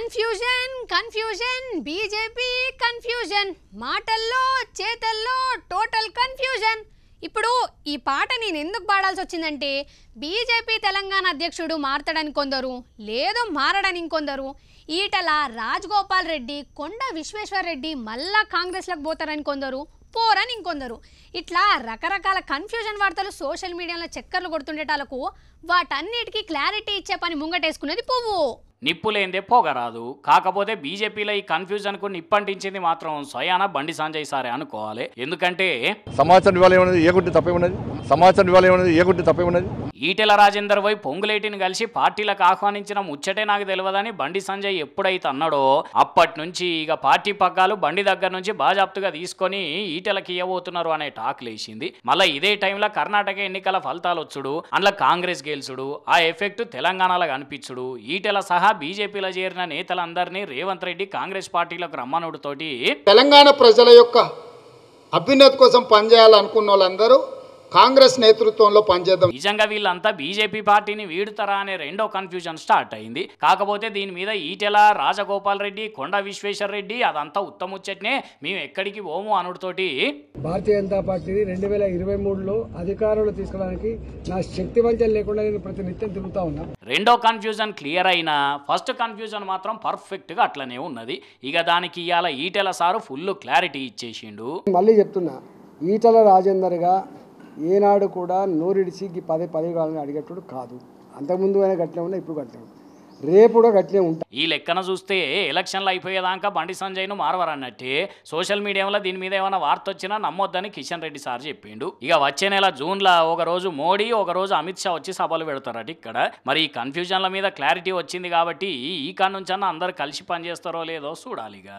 confusion confusion BJP confusion మాటల్లో చేతల్లో total confusion ఇప్పుడు ఈ పాట నేను ఎందుకు పాడాల్సి వచ్చిందంటే బీజేపీ తెలంగాణ అధ్యక్షుడు మారతాడని కొందరు లేదు మారడని ఇంకొందరు ఈటల రాజగోపాల్ రెడ్డి కొండ విశ్వేశ్వర్ రెడ్డి మళ్ళా కాంగ్రెస్లకు పోతారని కొందరు పోరని ఇంకొందరు ఇట్లా రకరకాల కన్ఫ్యూజన్ వార్తలు సోషల్ మీడియాలో చక్కర్లు కొడుతుండేటాలకు వాటన్నిటికీ క్లారిటీ ఇచ్చే పని ముంగటేసుకునేది పువ్వు నిప్పులేందే పోగరాదు కాకపోతే బీజేపీలో ఈ కన్ఫ్యూజన్ కు నిప్పంటించింది మాత్రం స్వయాన బండి సంజయ్ సారే అనుకోవాలి ఎందుకంటే సమాచారం ఇవ్వాలి గుడ్డి తప్పే ఉన్నది సమాచారం ఇవ్వాలి ఏ గుడ్డి తప్పే ఉన్నది ఈటెల రాజేందర్ వై పొంగులేటిని కలిసి పార్టీలకు ఆహ్వానించిన ముచ్చటే నాకు తెలియదని బండి సంజయ్ ఎప్పుడైతే అన్నాడో అప్పటి నుంచి ఇక పార్టీ పగ్గాలు బండి దగ్గర నుంచి బాజాప్తుగా తీసుకొని ఈటెలకి ఇవ్వబోతున్నారు అనే టాక్ లేచింది మళ్ళీ ఇదే టైంలో కర్ణాటక ఎన్నికల ఫలితాలు వచ్చుడు అందులో కాంగ్రెస్ గెలుచుడు ఆ ఎఫెక్ట్ తెలంగాణలో కనిపించుడు ఈటెల సహా బీజేపీలో చేరిన నేతలందరినీ రేవంత్ రెడ్డి కాంగ్రెస్ పార్టీలకు రమ్మనుడితోటి తెలంగాణ ప్రజల యొక్క అభ్యున్నతి కోసం పనిచేయాలనుకున్న వాళ్ళందరూ కాంగ్రెస్ నేతృత్వంలో పనిచేద్దాం నిజంగా వీళ్ళంతా బీజేపీ పార్టీని వీడుతారా అనే రెండో కన్ఫ్యూజన్ స్టార్ట్ అయింది కాకపోతే దీని మీద ఈటెల రాజగోపాల్ రెడ్డి కొండ విశ్వేశ్వర రెడ్డి అదంతా ఉచ్చట్నే మేము ఎక్కడికి ఓము అనుడితోటి భారతీయ జనతా పార్టీని రెండు వేల ఇరవై మూడులో అధికారంలో తీసుకోవడానికి నా శక్తి వంచన లేకుండా నేను ప్రతి నిత్యం తిరుగుతా ఉన్నా రెండో కన్ఫ్యూజన్ క్లియర్ అయినా ఫస్ట్ కన్ఫ్యూజన్ మాత్రం పర్ఫెక్ట్ గా అట్లనే ఉన్నది ఇక దానికి ఇవాళ ఈటెల సారు ఫుల్ క్లారిటీ ఇచ్చేసిండు మళ్ళీ చెప్తున్నా ఈటల రాజేందర్గా ఏనాడు కూడా నోరిడిచి పదే పదవి కావాలని అడిగేటప్పుడు కాదు అంతకుముందు అయినా గట్లే ఉన్నా ఇప్పుడు గట్లే రేపు కూడా గట్లే ఉంటాయి ఈ లెక్కన చూస్తే ఎలక్షన్లు అయిపోయేదాకా బండి సంజయ్ను మారవరన్నట్టే సోషల్ మీడియాలో దీని మీద ఏమైనా వార్త వచ్చినా నమ్మొద్దని కిషన్ రెడ్డి సార్ చెప్పిండు ఇక వచ్చే నెల జూన్లో ఒక రోజు మోడీ ఒక రోజు అమిత్ షా వచ్చి సభలు పెడతారట ఇక్కడ మరి ఈ కన్ఫ్యూజన్ల మీద క్లారిటీ వచ్చింది కాబట్టి ఈ కాడ నుంచన్నా అందరు కలిసి పనిచేస్తారో లేదో చూడాలిగా